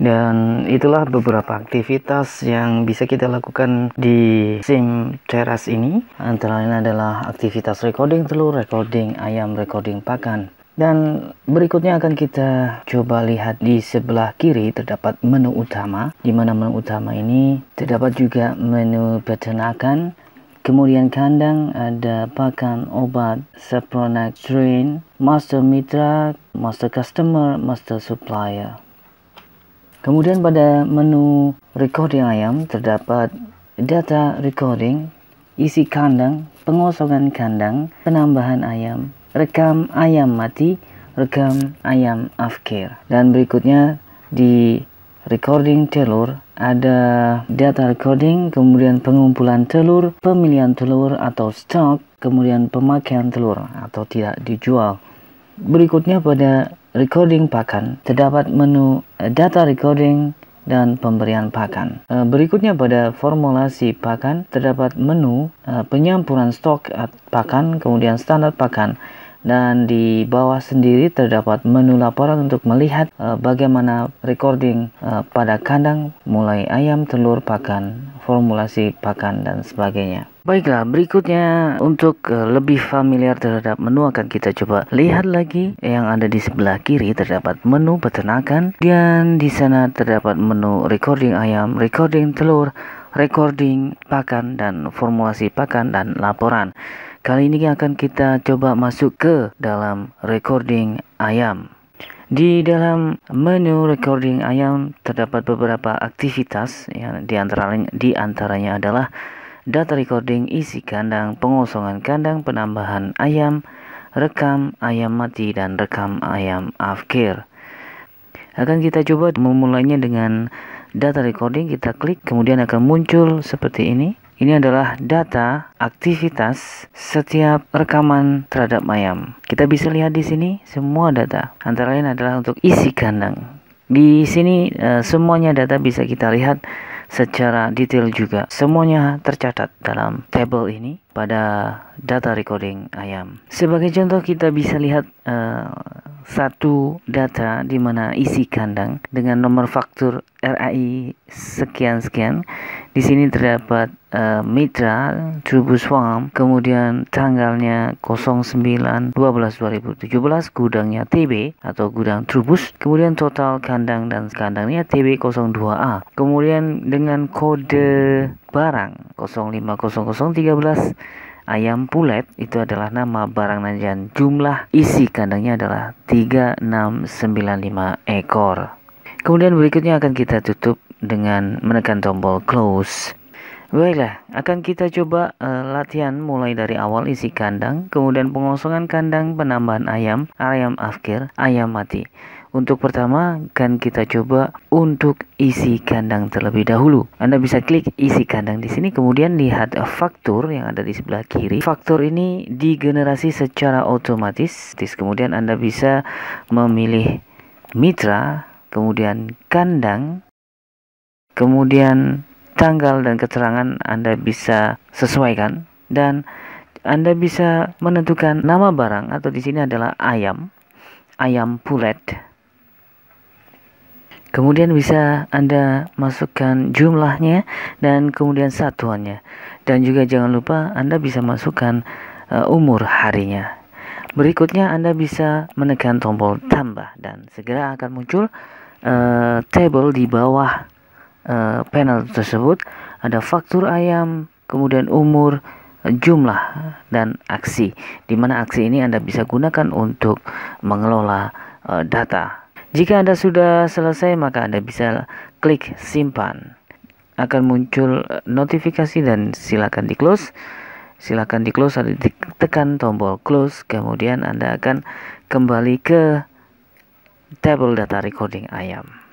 dan itulah beberapa aktivitas yang bisa kita lakukan di sim teras ini antara lain adalah aktivitas recording telur, recording ayam, recording pakan dan berikutnya akan kita coba lihat di sebelah kiri terdapat menu utama di mana menu utama ini terdapat juga menu peternakan Kemudian kandang ada pakan obat, sapronax drain, master mitra, master customer, master supplier. Kemudian pada menu recording ayam terdapat data recording, isi kandang, pengosongan kandang, penambahan ayam, rekam ayam mati, rekam ayam afkir. Dan berikutnya di recording telur ada data recording, kemudian pengumpulan telur, pemilihan telur atau stock, kemudian pemakaian telur atau tidak dijual. Berikutnya pada recording pakan. Terdapat menu eh, data recording dan pemberian pakan. Eh, berikutnya pada formulasi pakan terdapat menu eh, penyampuran stok pakan, kemudian standar pakan dan di bawah sendiri terdapat menu laporan untuk melihat bagaimana recording pada kandang mulai ayam, telur, pakan, formulasi pakan dan sebagainya. Baiklah, berikutnya untuk eh, lebih familiar terhadap menu akan kita coba lihat lagi yang ada di sebelah kiri terdapat menu peternakan dan di sana terdapat menu recording ayam, recording telur, recording pakan dan formulasi pakan dan laporan. Kali ini akan kita coba masuk ke dalam recording ayam. Di dalam menu recording ayam terdapat beberapa aktivitas yang di antaranya, adalah data recording isi kandang, pengosongan kandang, penambahan ayam, rekam ayam mati, dan rekam ayam afkir. Akan kita coba memulainya dengan data recording, kita klik, kemudian akan muncul seperti ini. Ini adalah data aktivitas setiap rekaman terhadap ayam. Kita bisa lihat di sini semua data. Antara lain adalah untuk isi kandang. Di sini eh, semuanya data bisa kita lihat secara detail juga. Semuanya tercatat dalam table ini pada data recording ayam. Sebagai contoh kita bisa lihat uh, satu data di mana isi kandang dengan nomor faktur RAI sekian sekian. Di sini terdapat uh, mitra Trubus Farm, kemudian tanggalnya 09 12 2017, gudangnya TB atau gudang Trubus, kemudian total kandang dan kandangnya TB 02A. Kemudian dengan kode barang 050013 ayam pulet itu adalah nama barang dan jumlah isi kandangnya adalah 3695 ekor kemudian berikutnya akan kita tutup dengan menekan tombol close Baiklah, akan kita coba uh, latihan mulai dari awal isi kandang, kemudian pengosongan kandang, penambahan ayam, ayam afkir, ayam mati. Untuk pertama, kan kita coba untuk isi kandang terlebih dahulu. Anda bisa klik isi kandang di sini, kemudian lihat faktur yang ada di sebelah kiri. Faktur ini digenerasi secara otomatis, kemudian Anda bisa memilih mitra, kemudian kandang, kemudian tanggal dan keterangan Anda bisa sesuaikan dan Anda bisa menentukan nama barang atau di sini adalah ayam, ayam pulet. Kemudian bisa Anda masukkan jumlahnya dan kemudian satuannya. Dan juga jangan lupa Anda bisa masukkan uh, umur harinya. Berikutnya Anda bisa menekan tombol tambah dan segera akan muncul uh, table di bawah uh, panel tersebut. Ada faktur ayam, kemudian umur, jumlah dan aksi. Di mana aksi ini Anda bisa gunakan untuk mengelola uh, data jika Anda sudah selesai, maka Anda bisa klik simpan. Akan muncul eh, notifikasi dan silakan di close. Silakan di close atau tekan tombol close, kemudian Anda akan kembali ke table data recording ayam.